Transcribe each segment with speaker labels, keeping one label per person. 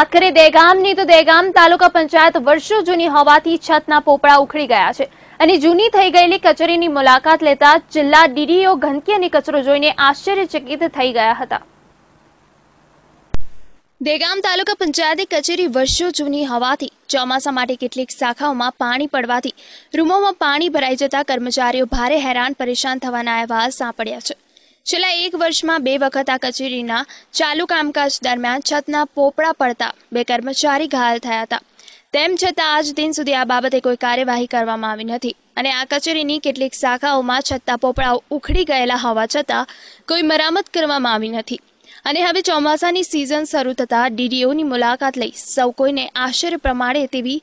Speaker 1: વાત કરીએ દહેગામની તો દહેગામ તાલુકા પંચાયત વર્ષો જૂની હોવાથી છતના પોપડા ઉખડી ગયા છે અને જૂની થઈ ગયેલી કચેરીની મુલાકાત લેતા જિલ્લા ડીડીઓ ગંદકી અને કચરો જોઈને આશ્ચર્યચકિત થઈ ગયા હતા દેગામ તાલુકા પંચાયતી કચેરી વર્ષો જૂની હોવાથી ચોમાસા માટે કેટલીક શાખાઓમાં પાણી પડવાથી રૂમોમાં પાણી ભરાઈ જતા કર્મચારીઓ ભારે હેરાન પરેશાન થવાના અહેવાલ સાંપડ્યા છે છેલ્લા એક વર્ષમાં બે વખત આ કચેરીના ચાલુ કામકાજ દરમિયાન છતના પોપડા પડતા બે કર્મચારી ઘાયલ થયા હતા તેમ છતાં આજ દિન સુધી આ બાબતે કોઈ કાર્યવાહી કરવામાં આવી નથી અને આ કચેરીની કેટલીક શાખાઓમાં છતના પોપડાઓ ઉખડી ગયેલા હોવા છતાં કોઈ મરામત કરવામાં આવી નથી અને હવે ચોમાસાની સિઝન શરૂ થતાં ડીડીઓની મુલાકાત લઈ સૌ કોઈને આશ્ચર્ય પ્રમાણે તેવી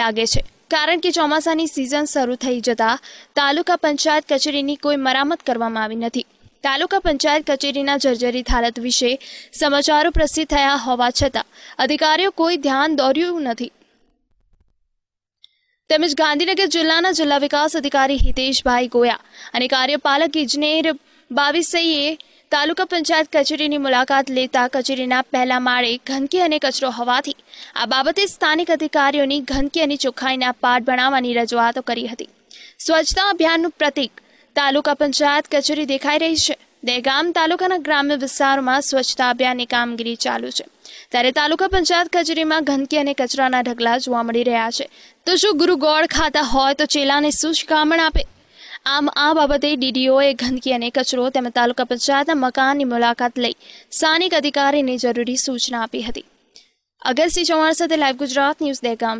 Speaker 1: લાગે છે કારણ કે ચોમાસાની સિઝન શરૂ થઈ જતાં તાલુકા પંચાયત કચેરીની કોઈ મરામત કરવામાં આવી નથી તાલુકા પંચાયત કચેરીના જર્જરિત હાલત વિશે સમાચારો પ્રસિદ્ધ થયા હોવા છતાં અધિકારીઓ કોઈ ધ્યાન દોર્યું નથી તેમજ ગાંધીનગર જિલ્લાના જિલ્લા વિકાસ અધિકારી હિતેશભાઈ ગોયા અને કાર્યપાલક ઇજનેર બાવીસઈએ તાલુકા પંચાયત કચેરીની મુલાકાત લેતા કચેરીના પહેલા માળે ગંદકી અને કચરો હોવાથી આ બાબતે સ્થાનિક અધિકારીઓની ગંદકી અને ચોખ્ખાઈના પાઠ બનાવવાની રજૂઆતો કરી હતી સ્વચ્છતા અભિયાનનું પ્રતિક તાલુકા પંચાયત કચેરી દેખાઈ રહી છે દહેગામ તાલુકાના ગ્રામ્ય વિસ્તારમાં સ્વચ્છતા અભિયાનની કામગીરી ચાલુ છે ત્યારે તાલુકા પંચાયત કચેરીમાં ગંદકી અને કચરાના ઢગલા જોવા મળી રહ્યા છે તો જો ગુરુ ગોળ ખાતા હોય તો ચેલાને શું શિખામણ આપે આમ આ બાબતે ડીડીઓએ ગંદકી અને કચરો તેમજ તાલુકા પંચાયતના મકાનની મુલાકાત લઈ સ્થાનિક અધિકારીને જરૂરી સૂચના આપી હતી અગસ્તી ચૌહાણ સાથે લાઈવ ગુજરાત ન્યૂઝ દહેગામ